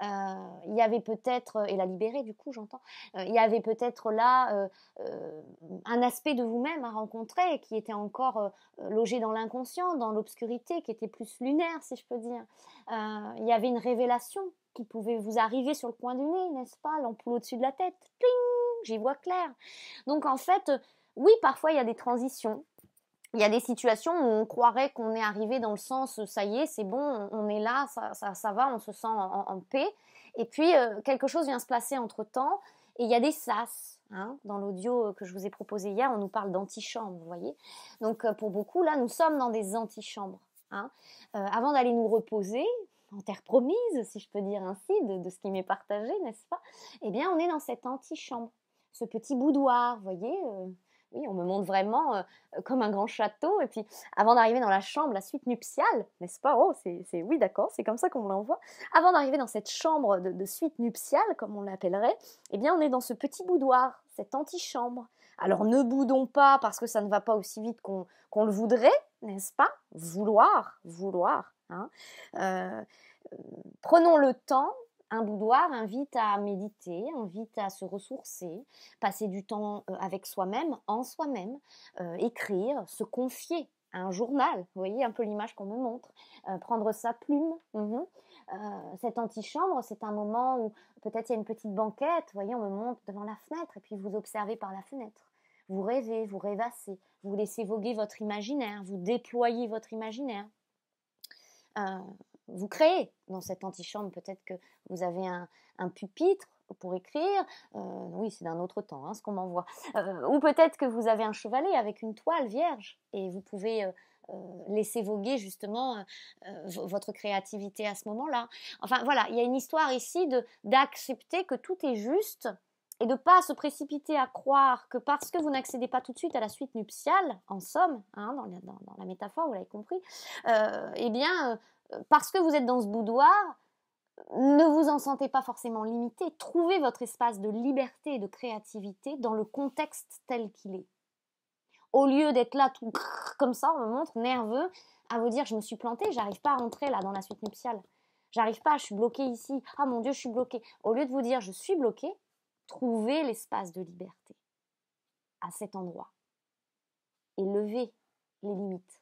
Euh, il y avait peut-être, euh, et la libérer du coup, j'entends, euh, il y avait peut-être là un aspect de vous-même à rencontrer qui était encore logé dans l'inconscient, dans l'obscurité, qui était plus lunaire, si je peux dire. il y avait une révélation qui pouvait vous arriver sur le coin du nez, n'est-ce pas L'ampoule au-dessus de la tête, j'y vois clair. Donc en fait, oui, parfois il y a des transitions, il y a des situations où on croirait qu'on est arrivé dans le sens euh, ça y est, c'est bon, on est là, ça, va, on se sent en, paix. Et puis euh, quelque chose vient se placer entre temps et il y a des sas. Hein, dans l'audio euh, que je vous ai proposé hier, on nous parle d'antichambre, vous voyez. Donc pour beaucoup, là, nous sommes dans des antichambres. Hein. avant d'aller nous reposer, en terre promise, si je peux dire ainsi, de, de ce qui m'est partagé, n'est-ce pas Eh bien, on est dans cette antichambre, ce petit boudoir, vous voyez oui, on me montre vraiment euh, comme un grand château. Et puis, avant d'arriver dans la chambre, la suite nuptiale, n'est-ce pas Oh, c'est oui, d'accord, c'est comme ça qu'on l'envoie. Avant d'arriver dans cette chambre de, suite nuptiale, comme on l'appellerait, eh bien, on est dans ce petit boudoir, cette antichambre. Alors, ne boudons pas parce que ça ne va pas aussi vite qu'on le voudrait, n'est-ce pas Vouloir, vouloir. Hein euh, euh, prenons le temps un boudoir invite à méditer, invite à se ressourcer, passer du temps euh, avec soi-même, en soi-même, euh, écrire, se confier à un journal, vous voyez un peu l'image qu'on me montre, euh, prendre sa plume. Mhm. cette antichambre, c'est un moment où peut-être il y a une petite banquette, vous voyez, on me monte devant la fenêtre et puis vous observez par la fenêtre. Vous rêvez, vous rêvassez, vous laissez voguer votre imaginaire, vous déployez votre imaginaire vous créez dans cette antichambre. Peut-être que vous avez un, un pupitre pour écrire. Euh, oui, c'est d'un autre temps, hein, ce qu'on m'envoie. Euh, ou peut-être que vous avez un chevalet avec une toile vierge et vous pouvez euh, laisser voguer justement votre créativité à ce moment-là. Enfin voilà, il y a une histoire ici d'accepter que tout est juste et de ne pas se précipiter à croire que parce que vous n'accédez pas tout de suite à la suite nuptiale, en somme, hein, dans, dans, la métaphore, vous l'avez compris, eh bien parce que vous êtes dans ce boudoir, ne vous en sentez pas forcément limité. Trouvez votre espace de liberté et de créativité dans le contexte tel qu'il est. Au lieu d'être là tout comme ça, on me montre nerveux à vous dire je me suis planté, j'arrive pas à rentrer là dans la suite nuptiale. J'arrive pas, je suis bloqué ici. Ah mon dieu, je suis bloqué. Au lieu de vous dire je suis bloqué, trouvez l'espace de liberté à cet endroit et levez les limites.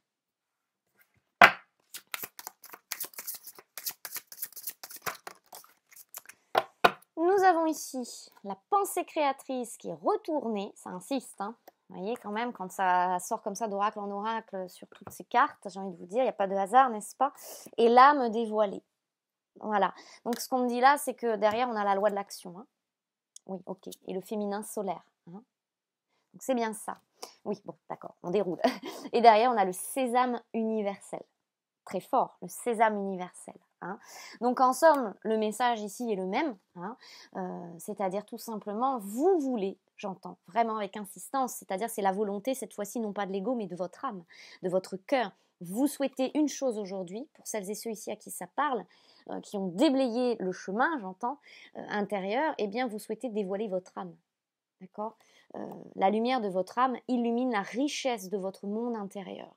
Nous avons ici la pensée créatrice qui est retournée, ça insiste, hein. vous voyez quand même quand ça sort comme ça d'oracle en oracle sur toutes ces cartes, j'ai envie de vous dire, il n'y a pas de hasard, n'est-ce pas Et l'âme dévoilée. Voilà, donc ce qu'on me dit là, c'est que derrière, on a la loi de l'action. Hein. Oui, ok, et le féminin solaire. Hein. Donc c'est bien ça. Oui, bon, d'accord, on déroule. Et derrière, on a le sésame universel. Très fort, le sésame universel. Hein. Donc en somme, le message ici est le même, hein. euh, c'est-à-dire tout simplement, vous voulez, j'entends vraiment avec insistance, c'est-à-dire c'est la volonté cette fois-ci non pas de l'ego mais de votre âme, de votre cœur. Vous souhaitez une chose aujourd'hui, pour celles et ceux ici à qui ça parle, euh, qui ont déblayé le chemin, j'entends, euh, intérieur, Et eh bien vous souhaitez dévoiler votre âme. D'accord La lumière de votre âme illumine la richesse de votre monde intérieur.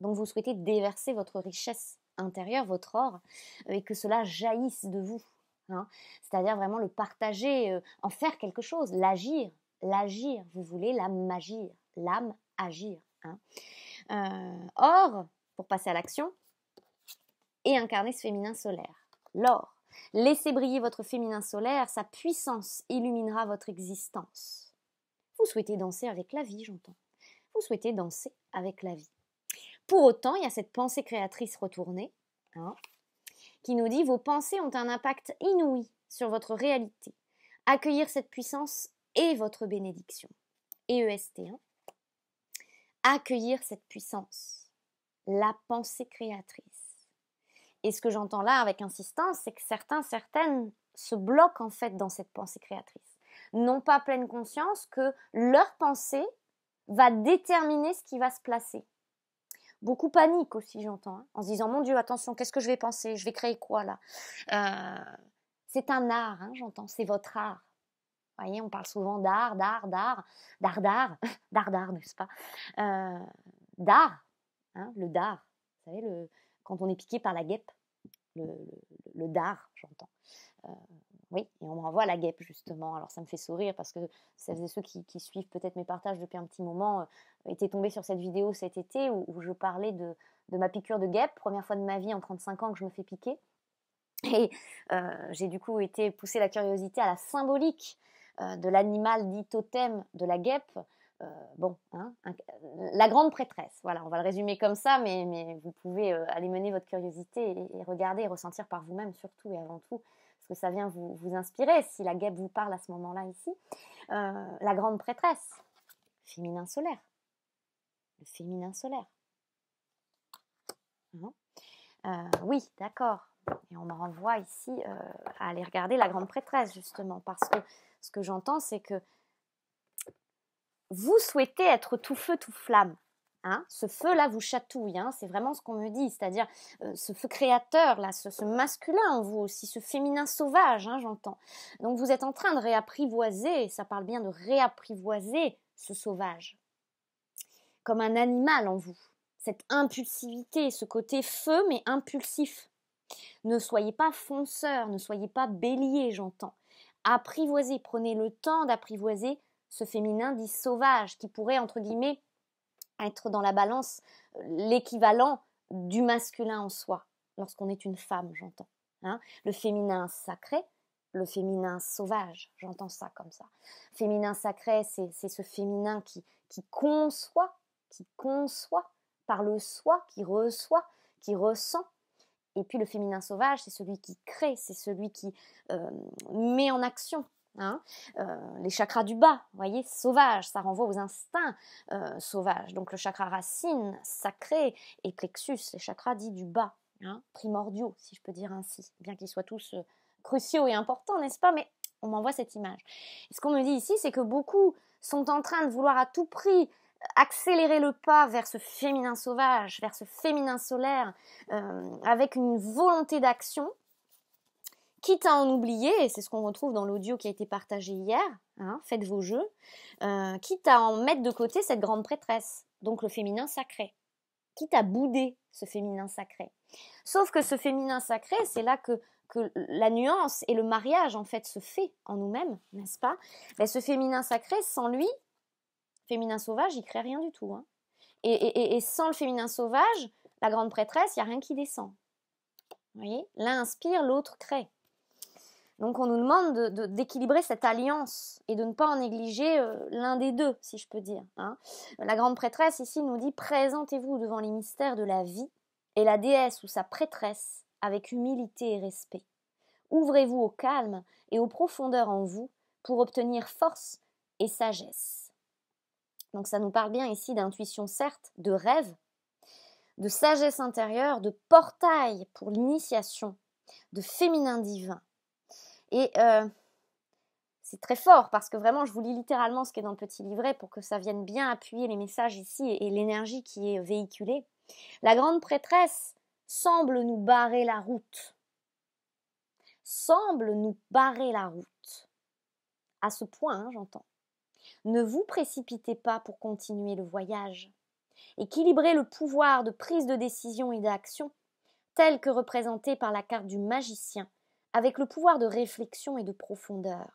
Donc vous souhaitez déverser votre richesse intérieur, votre or, euh, et que cela jaillisse de vous. Hein. C'est-à-dire vraiment le partager, euh, en faire quelque chose, l'agir, l'agir. Vous voulez l'âme agir, l'âme agir. Hein. Euh, or, pour passer à l'action, et incarner ce féminin solaire, l'or. Laissez briller votre féminin solaire, sa puissance illuminera votre existence. Vous souhaitez danser avec la vie, j'entends. Vous souhaitez danser avec la vie. Pour autant, il y a cette pensée créatrice retournée hein, qui nous dit vos pensées ont un impact inouï sur votre réalité. Accueillir cette puissance est votre bénédiction. E-E-S-T-1 Accueillir cette puissance, la pensée créatrice. Et ce que j'entends là avec insistance, c'est que certains, certaines se bloquent en fait dans cette pensée créatrice. N'ont pas pleine conscience que leur pensée va déterminer ce qui va se placer. Beaucoup panique aussi, j'entends, hein, en se disant, mon Dieu, attention, qu'est-ce que je vais penser Je vais créer quoi là euh, C'est un art, hein, j'entends, c'est votre art. Vous voyez, on parle souvent d'art, d'art, d'art, d'art, d'art, d'art, n'est-ce pas euh, D'art, hein, le dard. Vous savez, le, quand on est piqué par la guêpe, le, le, j'entends. Euh, oui, et on m'envoie renvoie la guêpe, justement. Alors, ça me fait sourire parce que celles et ceux qui, suivent peut-être mes partages depuis un petit moment euh, étaient tombés sur cette vidéo cet été où, je parlais de, ma piqûre de guêpe, première fois de ma vie en 35 ans que je me fais piquer. Et euh, j'ai du coup été poussée la curiosité à la symbolique euh, de l'animal dit totem de la guêpe. Euh, bon, hein, euh, la grande prêtresse. Voilà, on va le résumer comme ça, mais, mais vous pouvez euh, aller mener votre curiosité et, regarder et ressentir par vous-même surtout et avant tout ce que ça vient vous, vous inspirer, si la guêpe vous parle à ce moment-là ici. la grande prêtresse, féminin solaire. Le féminin solaire. Hein? oui, d'accord. Et on me renvoie ici à aller regarder la grande prêtresse, justement, parce que ce que j'entends, c'est que vous souhaitez être tout feu, tout flamme. Hein, ce feu-là vous chatouille, hein, c'est vraiment ce qu'on me dit, c'est-à-dire euh, ce feu créateur-là, ce, masculin en vous aussi, ce féminin sauvage, hein, j'entends. Donc vous êtes en train de réapprivoiser, ça parle bien de réapprivoiser ce sauvage, comme un animal en vous, cette impulsivité, ce côté feu mais impulsif. Ne soyez pas fonceur, ne soyez pas bélier, j'entends. Apprivoisez, prenez le temps d'apprivoiser ce féminin dit sauvage, qui pourrait, entre guillemets, être dans la balance euh, l'équivalent du masculin en soi, lorsqu'on est une femme, j'entends. Hein. le féminin sacré, le féminin sauvage, j'entends ça comme ça. Féminin sacré, c'est ce féminin qui, qui conçoit, qui conçoit par le soi, qui reçoit, qui ressent. Et puis le féminin sauvage, c'est celui qui crée, c'est celui qui euh, met en action, Hein, euh, les chakras du bas, vous voyez, sauvage, ça renvoie aux instincts euh, sauvages. Donc le chakra racine, sacré, et plexus, les chakras dits du bas, hein, primordiaux, si je peux dire ainsi, bien qu'ils soient tous euh, cruciaux et importants, n'est-ce pas Mais on m'envoie cette image. ce qu'on me dit ici, c'est que beaucoup sont en train de vouloir à tout prix accélérer le pas vers ce féminin sauvage, vers ce féminin solaire, avec une volonté d'action, quitte à en oublier, et c'est ce qu'on retrouve dans l'audio qui a été partagé hier, hein, faites vos jeux, euh, quitte à en mettre de côté cette grande prêtresse, donc le féminin sacré, quitte à bouder ce féminin sacré. Sauf que ce féminin sacré, c'est là que, la nuance et le mariage en fait se fait en nous-mêmes, n'est-ce pas Mais ben, Ce féminin sacré, sans lui, féminin sauvage, il crée rien du tout. Hein. Et, et sans le féminin sauvage, la grande prêtresse, il n'y a rien qui descend. Vous voyez L'un inspire, l'autre crée. Donc on nous demande d'équilibrer cette alliance et de ne pas en négliger euh, l'un des deux, si je peux dire. Hein. La grande prêtresse ici nous dit présentez-vous devant les mystères de la vie et la déesse ou sa prêtresse avec humilité et respect. Ouvrez-vous au calme et aux profondeurs en vous pour obtenir force et sagesse. Donc ça nous parle bien ici d'intuition certes, de rêve, de sagesse intérieure, de portail pour l'initiation, de féminin divin et euh, c'est très fort parce que vraiment, je vous lis littéralement ce qui est dans le petit livret pour que ça vienne bien appuyer les messages ici et, l'énergie qui est véhiculée. La grande prêtresse semble nous barrer la route. Semble nous barrer la route. À ce point, hein, j'entends. Ne vous précipitez pas pour continuer le voyage. Équilibrez le pouvoir de prise de décision et d'action tel que représenté par la carte du magicien avec le pouvoir de réflexion et de profondeur.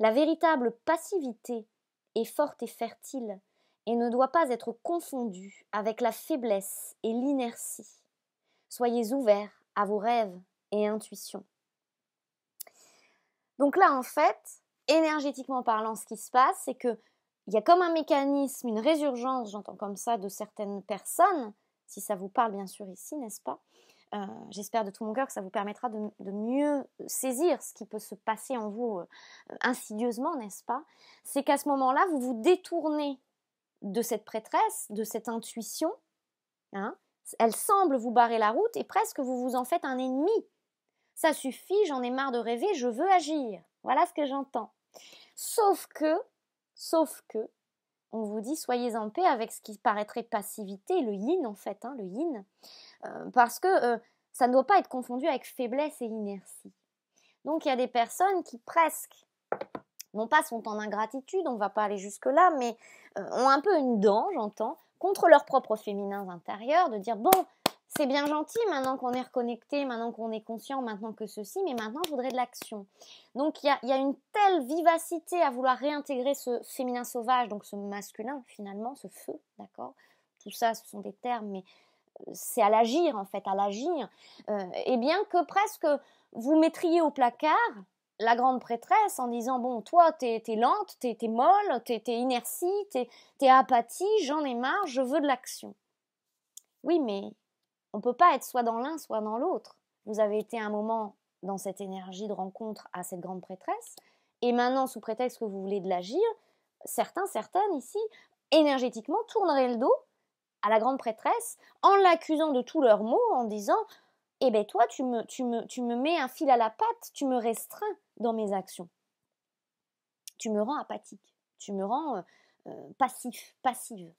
La véritable passivité est forte et fertile et ne doit pas être confondue avec la faiblesse et l'inertie. Soyez ouverts à vos rêves et intuitions. Donc là, en fait, énergétiquement parlant, ce qui se passe, c'est que il y a comme un mécanisme, une résurgence, j'entends comme ça, de certaines personnes, si ça vous parle bien sûr ici, n'est-ce pas euh, j'espère de tout mon cœur que ça vous permettra de, mieux euh, saisir ce qui peut se passer en vous euh, insidieusement, n'est-ce pas C'est qu'à ce moment-là, vous vous détournez de cette prêtresse, de cette intuition. Hein elle semble vous barrer la route et presque vous vous en faites un ennemi. Ça suffit, j'en ai marre de rêver, je veux agir. Voilà ce que j'entends. Sauf que, sauf que, on vous dit soyez en paix avec ce qui paraîtrait passivité, le yin en fait, hein, le yin. Euh, parce que euh, ça ne doit pas être confondu avec faiblesse et inertie. Donc il y a des personnes qui presque, non pas sont en ingratitude, on ne va pas aller jusque-là, mais euh, ont un peu une dent, j'entends, contre leurs propres féminins intérieur, de dire, bon, c'est bien gentil maintenant qu'on est reconnecté, maintenant qu'on est conscient, maintenant que ceci, mais maintenant je voudrais de l'action. Donc il y a, une telle vivacité à vouloir réintégrer ce féminin sauvage, donc ce masculin finalement, ce feu, d'accord Tout ça, ce sont des termes, mais c'est à l'agir en fait, à l'agir, euh, et bien que presque vous mettriez au placard la grande prêtresse en disant bon toi t'es es lente, t'es es molle, t'es es inertie, t'es es apathie, j'en ai marre, je veux de l'action. Oui mais on peut pas être soit dans l'un soit dans l'autre. Vous avez été un moment dans cette énergie de rencontre à cette grande prêtresse et maintenant sous prétexte que vous voulez de l'agir, certains certaines ici énergétiquement tourneraient le dos à la grande prêtresse en l'accusant de tous leurs maux, en disant Eh ben toi, tu me, tu, me, tu me mets un fil à la patte, tu me restreins dans mes actions. Tu me rends apathique, tu me rends euh, euh, passif, passive.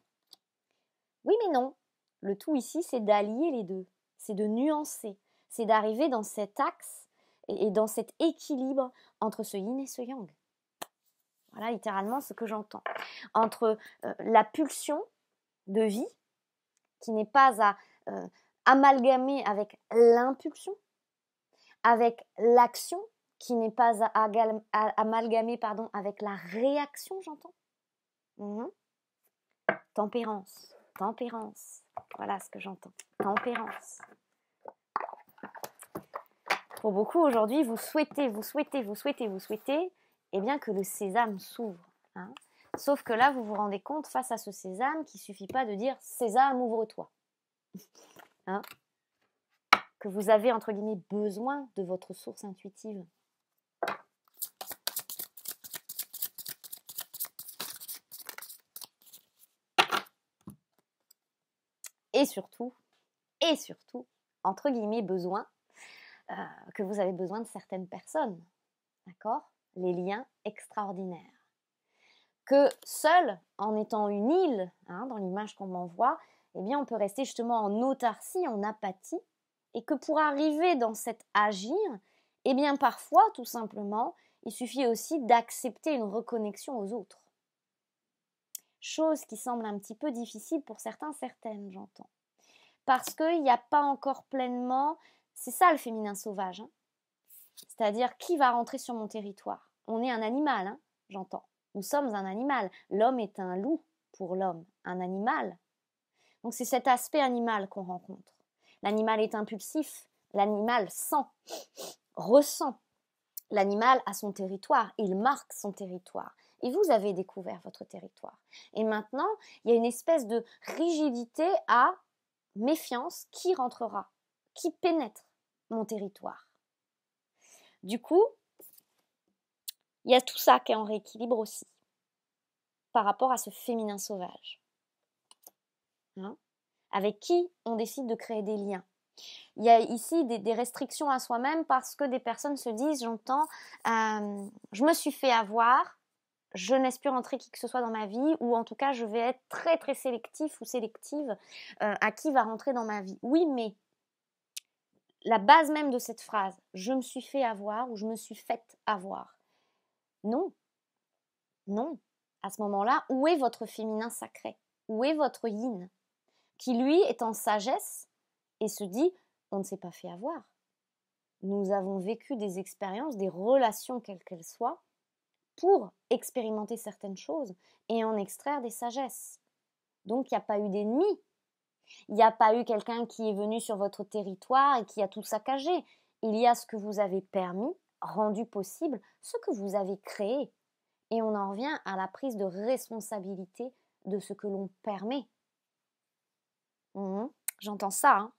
Oui, mais non. Le tout ici, c'est d'allier les deux, c'est de nuancer, c'est d'arriver dans cet axe et dans cet équilibre entre ce yin et ce yang. Voilà littéralement ce que j'entends. Entre euh, la pulsion de vie qui n'est pas à euh, amalgamer avec l'impulsion, avec l'action, qui n'est pas à, amalgamer pardon, avec la réaction, j'entends. Mmh. Tempérance, tempérance. Voilà ce que j'entends. Tempérance. Pour beaucoup aujourd'hui, vous souhaitez, vous souhaitez, vous souhaitez, vous souhaitez, et eh bien que le sésame s'ouvre. Hein. Sauf que là, vous vous rendez compte, face à ce sésame, qu'il suffit pas de dire sésame, ouvre-toi. Hein que vous avez, entre guillemets, besoin de votre source intuitive. Et surtout, et surtout, entre guillemets, besoin, euh, que vous avez besoin de certaines personnes. D'accord Les liens extraordinaires que seul, en étant une île, hein, dans l'image qu'on m'envoie, eh bien, on peut rester justement en autarcie, en apathie, et que pour arriver dans cet agir, eh bien, parfois, tout simplement, il suffit aussi d'accepter une reconnexion aux autres. Chose qui semble un petit peu difficile pour certains, certaines, j'entends. Parce qu'il n'y a pas encore pleinement. C'est ça le féminin sauvage. Hein. C'est-à-dire, qui va rentrer sur mon territoire On est un animal, hein, j'entends sommes un animal. L'homme est un loup pour l'homme, un animal. Donc c'est cet aspect animal qu'on rencontre. L'animal est impulsif, l'animal sent, ressent. L'animal a son territoire, il marque son territoire. Et vous avez découvert votre territoire. Et maintenant, il y a une espèce de rigidité à méfiance qui rentrera, qui pénètre mon territoire. Du coup, il y a tout ça qui est en rééquilibre aussi par rapport à ce féminin sauvage. Hein. Avec qui on décide de créer des liens il y a ici des, restrictions à soi-même parce que des personnes se disent, j'entends, je me suis fait avoir, je n'ai plus rentrer qui que ce soit dans ma vie, ou en tout cas, je vais être très très sélectif ou sélective euh, à qui va rentrer dans ma vie. Oui, mais la base même de cette phrase, je me suis fait avoir ou je me suis faite avoir, non. Non. À ce moment-là, où est votre féminin sacré Où est votre yin Qui, lui, est en sagesse et se dit on ne s'est pas fait avoir. Nous avons vécu des expériences, des relations, quelles qu'elles soient, pour expérimenter certaines choses et en extraire des sagesses. Donc, il n'y a pas eu d'ennemi. Il n'y a pas eu quelqu'un qui est venu sur votre territoire et qui a tout saccagé. Il y a ce que vous avez permis rendu possible ce que vous avez créé. Et on en revient à la prise de responsabilité de ce que l'on permet. Mhm. J'entends ça. Hein.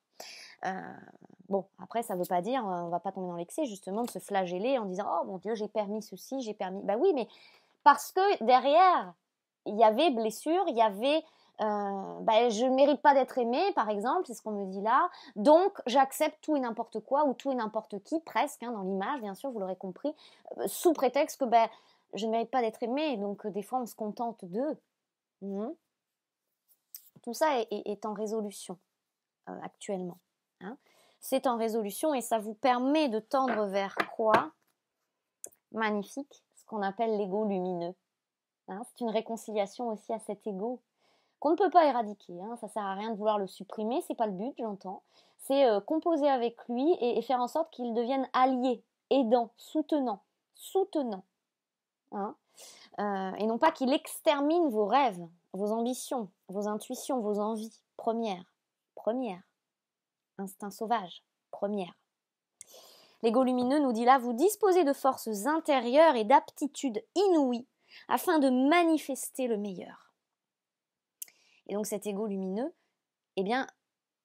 Euh, bon, après, ça ne veut pas dire, euh, on va pas tomber dans l'excès, justement, de se flageller en disant Oh mon Dieu, j'ai permis ceci, j'ai permis. Bah oui, mais parce que derrière, il y avait blessure, il y avait euh, bah, je ne mérite pas d'être aimée, par exemple, c'est ce qu'on me dit là. Donc, j'accepte tout et n'importe quoi ou tout et n'importe qui, presque, hein, dans l'image, bien sûr, vous l'aurez compris, euh, sous prétexte que ben, je ne mérite pas d'être aimé, Donc, euh, des fois, on se contente d'eux. Tout ça est, en résolution actuellement. Hein. C'est en résolution et ça vous permet de tendre vers quoi Magnifique, ce qu'on appelle l'ego lumineux. Hein. c'est une réconciliation aussi à cet ego qu'on ne peut pas éradiquer. Hein, ça sert à rien de vouloir le supprimer, c'est pas le but, j'entends. C'est euh, composer avec lui et, faire en sorte qu'il devienne allié, aidant, soutenant, soutenant. Hein euh, et non pas qu'il extermine vos rêves, vos ambitions, vos intuitions, vos envies. Première, première. Instinct sauvage, première. L'ego lumineux nous dit là, vous disposez de forces intérieures et d'aptitudes inouïes afin de manifester le meilleur. Et donc cet ego lumineux, eh bien,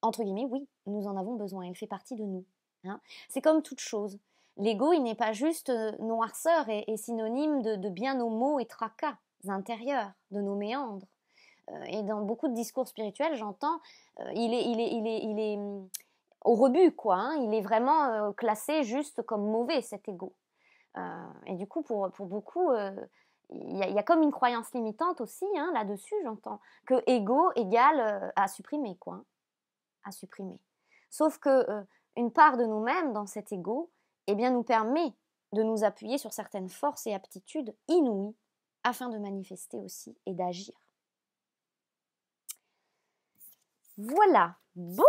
entre guillemets, oui, nous en avons besoin, il fait partie de nous. Hein. C'est comme toute chose. L'ego, il n'est pas juste euh, noirceur et, synonyme de, bien nos maux et tracas intérieurs, de nos méandres. Euh, et dans beaucoup de discours spirituels, j'entends, euh, il est, il est, il est, il est hum, au rebut, quoi. Hein. Il est vraiment classé juste comme mauvais cet ego. et du coup, pour, pour beaucoup, il y, a comme une croyance limitante aussi hein, là-dessus, j'entends, que ego égale euh, à supprimer, quoi. Hein, à supprimer. Sauf que euh, une part de nous-mêmes dans cet ego, eh bien, nous permet de nous appuyer sur certaines forces et aptitudes inouïes afin de manifester aussi et d'agir. Voilà. Bon,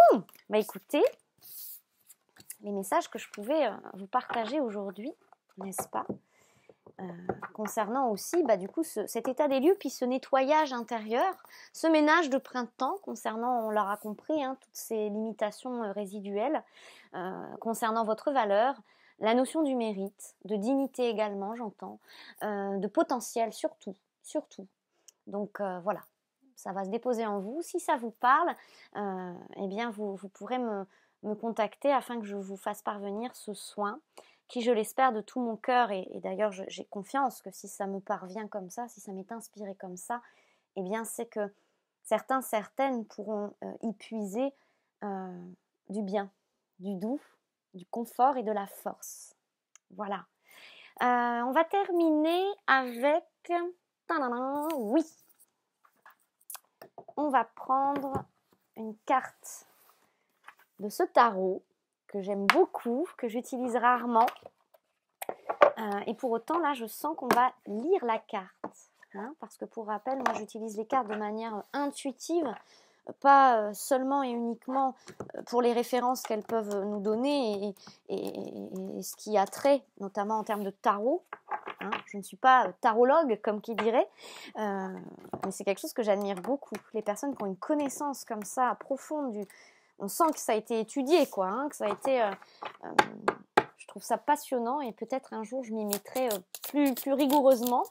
bah écoutez, les messages que je pouvais euh, vous partager aujourd'hui, n'est-ce pas euh, concernant aussi bah, du coup cet état des lieux, puis ce nettoyage intérieur, ce ménage de printemps concernant, on l'aura compris, hein, toutes ces limitations euh, résiduelles, euh, concernant votre valeur, la notion du mérite, de dignité également, j'entends, de potentiel surtout, surtout. Donc voilà, ça va se déposer en vous. Si ça vous parle, et eh bien vous, vous pourrez me, me contacter afin que je vous fasse parvenir ce soin qui, je l'espère, de tout mon cœur, et, d'ailleurs j'ai confiance que si ça me parvient comme ça, si ça m'est inspiré comme ça, eh bien c'est que certains, certaines pourront euh, y puiser euh, du bien, du doux, du confort et de la force. Voilà. Euh, on va terminer avec... oui. On va prendre une carte de ce tarot que j'aime beaucoup, que j'utilise rarement. Euh, et pour autant, là, je sens qu'on va lire la carte. Hein, parce que pour rappel, moi, j'utilise les cartes de manière intuitive, pas euh, seulement et uniquement euh, pour les références qu'elles peuvent nous donner et, ce qui a trait, notamment en termes de tarot. Hein. je ne suis pas tarologue, comme qui dirait, mais c'est quelque chose que j'admire beaucoup. Les personnes qui ont une connaissance comme ça profonde du, on sent que ça a été étudié, quoi, hein, que ça a été. Euh, euh, je trouve ça passionnant et peut-être un jour je m'y mettrai euh, plus, plus rigoureusement.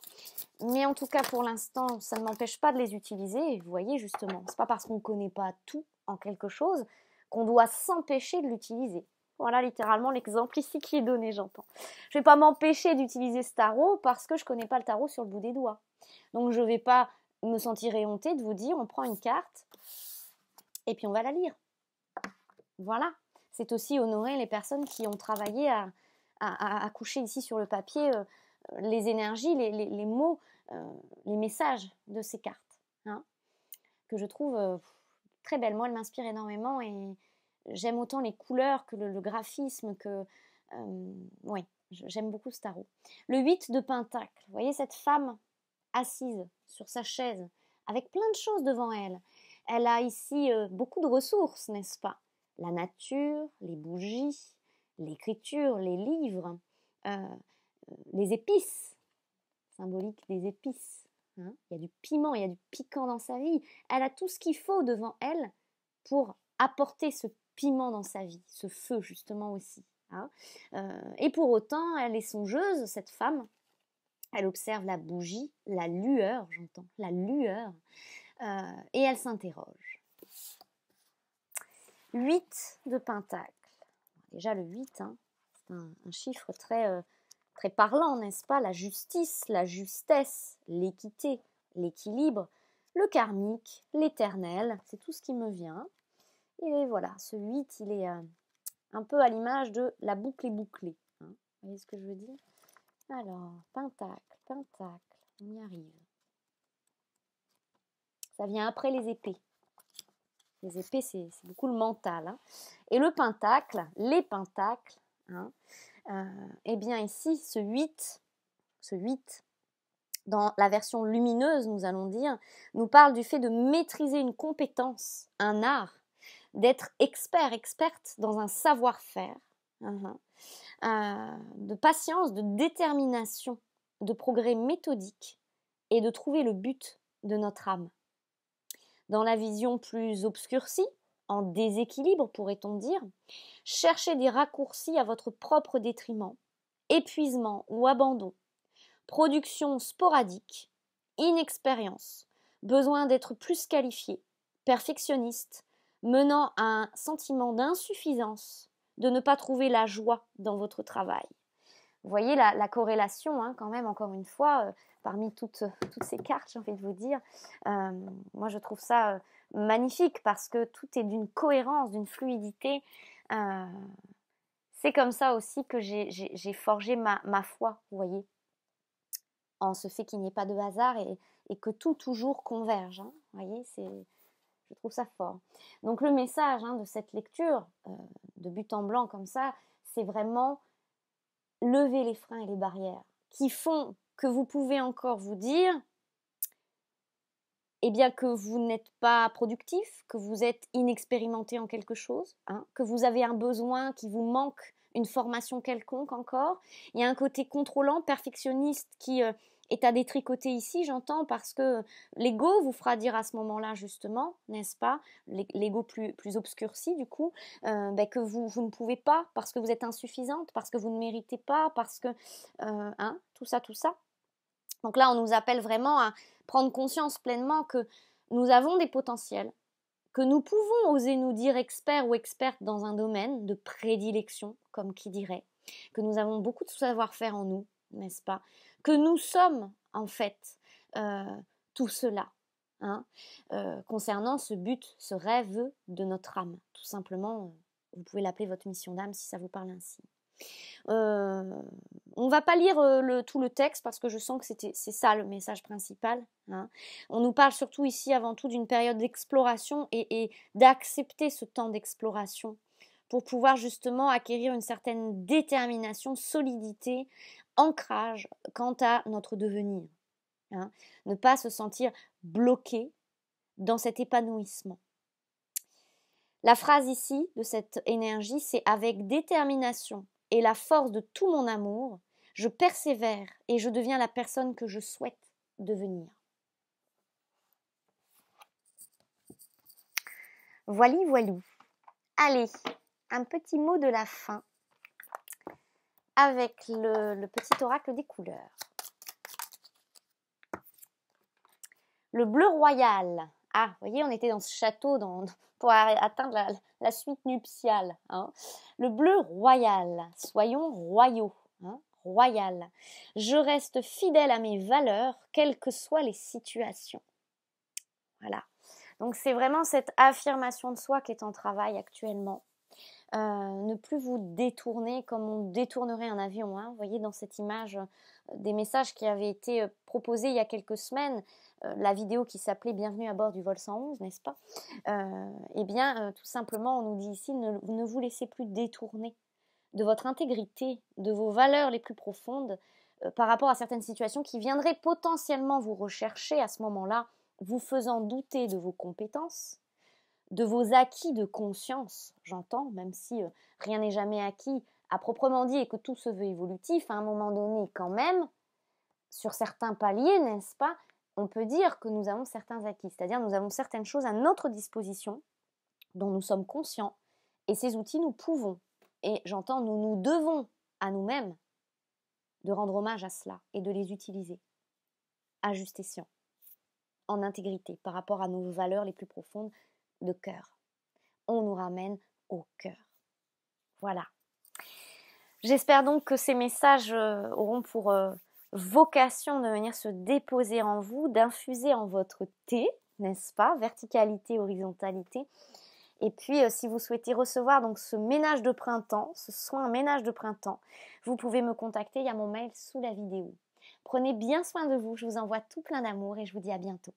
Mais en tout cas, pour l'instant, ça ne m'empêche pas de les utiliser. vous voyez, justement, c'est pas parce qu'on ne connaît pas tout en quelque chose qu'on doit s'empêcher de l'utiliser. Voilà littéralement l'exemple ici qui est donné, j'entends. Je ne vais pas m'empêcher d'utiliser ce tarot parce que je ne connais pas le tarot sur le bout des doigts. Donc je ne vais pas me sentir éhontée de vous dire on prend une carte et puis on va la lire. Voilà, c'est aussi honorer les personnes qui ont travaillé à, à, coucher ici sur le papier euh, les énergies, les, mots, euh, les messages de ces cartes, hein, que je trouve euh, très belles. Moi, elles m'inspirent énormément et j'aime autant les couleurs que le, graphisme, que... oui, j'aime beaucoup ce tarot. Le 8 de Pentacle, vous voyez cette femme assise sur sa chaise, avec plein de choses devant elle. Elle a ici beaucoup de ressources, n'est-ce pas la nature, les bougies, l'écriture, les livres, euh, euh, les épices, symbolique des épices. Hein. il y a du piment, il y a du piquant dans sa vie. Elle a tout ce qu'il faut devant elle pour apporter ce piment dans sa vie, ce feu justement aussi. Hein. Euh, et pour autant, elle est songeuse, cette femme. Elle observe la bougie, la lueur, j'entends, la lueur, et elle s'interroge. 8 de pentacle. Déjà le 8, hein, c'est un, chiffre très, euh, très parlant, n'est-ce pas La justice, la justesse, l'équité, l'équilibre, le karmique, l'éternel, c'est tout ce qui me vient. Et voilà, ce 8, il est euh, un peu à l'image de la boucle est bouclée. Hein. Vous voyez ce que je veux dire Alors, pentacle, pentacle, on y arrive. Ça vient après les épées les épées, c'est beaucoup le mental. Hein. Et le pentacle, les pentacles, hein, euh, eh bien ici, ce 8, ce 8, dans la version lumineuse, nous allons dire, nous parle du fait de maîtriser une compétence, un art, d'être expert, experte dans un savoir-faire, hein, euh, de patience, de détermination, de progrès méthodique et de trouver le but de notre âme dans la vision plus obscurcie, en déséquilibre pourrait-on dire, cherchez des raccourcis à votre propre détriment, épuisement ou abandon, production sporadique, inexpérience, besoin d'être plus qualifié, perfectionniste, menant à un sentiment d'insuffisance, de ne pas trouver la joie dans votre travail. Vous voyez la, corrélation, hein, quand même, encore une fois, euh, parmi toutes, toutes, ces cartes, j'ai envie de vous dire. Euh, moi, je trouve ça euh, magnifique parce que tout est d'une cohérence, d'une fluidité. c'est comme ça aussi que j'ai forgé ma, foi, vous voyez, en ce fait qu'il n'y ait pas de hasard et, que tout toujours converge. Hein, vous voyez, c'est je trouve ça fort. Donc le message hein, de cette lecture, de but en blanc comme ça, c'est vraiment lever les freins et les barrières qui font que vous pouvez encore vous dire eh bien que vous n'êtes pas productif, que vous êtes inexpérimenté en quelque chose, hein, que vous avez un besoin qui vous manque une formation quelconque encore. Il y a un côté contrôlant, perfectionniste qui euh, et tu as des ici, j'entends, parce que l'ego vous fera dire à ce moment-là, justement, n'est-ce pas, l'ego plus, plus obscurci, du coup, euh, ben, que vous, vous ne pouvez pas, parce que vous êtes insuffisante, parce que vous ne méritez pas, parce que, euh, hein, tout ça, tout ça. Donc là, on nous appelle vraiment à prendre conscience pleinement que nous avons des potentiels, que nous pouvons oser nous dire experts ou expertes dans un domaine de prédilection, comme qui dirait, que nous avons beaucoup de savoir-faire en nous, n'est-ce pas que nous sommes en fait euh, tout cela hein, euh, concernant ce but, ce rêve de notre âme. Tout simplement, vous pouvez l'appeler votre mission d'âme si ça vous parle ainsi. On euh, on va pas lire tout le texte parce que je sens que c'était, c'est ça le message principal. Hein. On nous parle surtout ici avant tout d'une période d'exploration et d'accepter ce temps d'exploration pour pouvoir justement acquérir une certaine détermination, solidité, ancrage quant à notre devenir. Hein. ne pas se sentir bloqué dans cet épanouissement. La phrase ici de cette énergie, c'est avec détermination et la force de tout mon amour, je persévère et je deviens la personne que je souhaite devenir. Voili, voilou. Allez, un petit mot de la fin avec le, petit oracle des couleurs. Le bleu royal. Ah, vous voyez, on était dans ce château dans, pour atteindre la, suite nuptiale. Hein. Le bleu royal. Soyons royaux. Hein, royal. Je reste fidèle à mes valeurs, quelles que soient les situations. Voilà. Donc c'est vraiment cette affirmation de soi qui est en travail actuellement. Euh, ne plus vous détourner comme on détournerait un avion. Hein. Vous voyez dans cette image euh, des messages qui avaient été euh, proposés il y a quelques semaines, la vidéo qui s'appelait Bienvenue à bord du vol 111, n'est-ce pas Eh bien, tout simplement, on nous dit ici ne, ne vous laissez plus détourner de votre intégrité, de vos valeurs les plus profondes par rapport à certaines situations qui viendraient potentiellement vous rechercher à ce moment-là, vous faisant douter de vos compétences, de vos acquis de conscience, j'entends, même si euh, rien n'est jamais acquis à proprement dit et que tout se veut évolutif, à un moment donné quand même, sur certains paliers, n'est-ce pas, on peut dire que nous avons certains acquis, c'est-à-dire nous avons certaines choses à notre disposition dont nous sommes conscients, et ces outils, nous pouvons, et j'entends, nous nous devons à nous-mêmes de rendre hommage à cela et de les utiliser à juste escient, en intégrité, par rapport à nos valeurs les plus profondes, de cœur. On nous ramène au cœur. Voilà. J'espère donc que ces messages euh, auront pour euh, vocation de venir se déposer en vous, d'infuser en votre thé, n'est-ce pas Verticalité, horizontalité. Et puis, euh, si vous souhaitez recevoir donc ce ménage de printemps, ce soin ménage de printemps, vous pouvez me contacter. Il y a mon mail sous la vidéo. Prenez bien soin de vous. Je vous envoie tout plein d'amour et je vous dis à bientôt.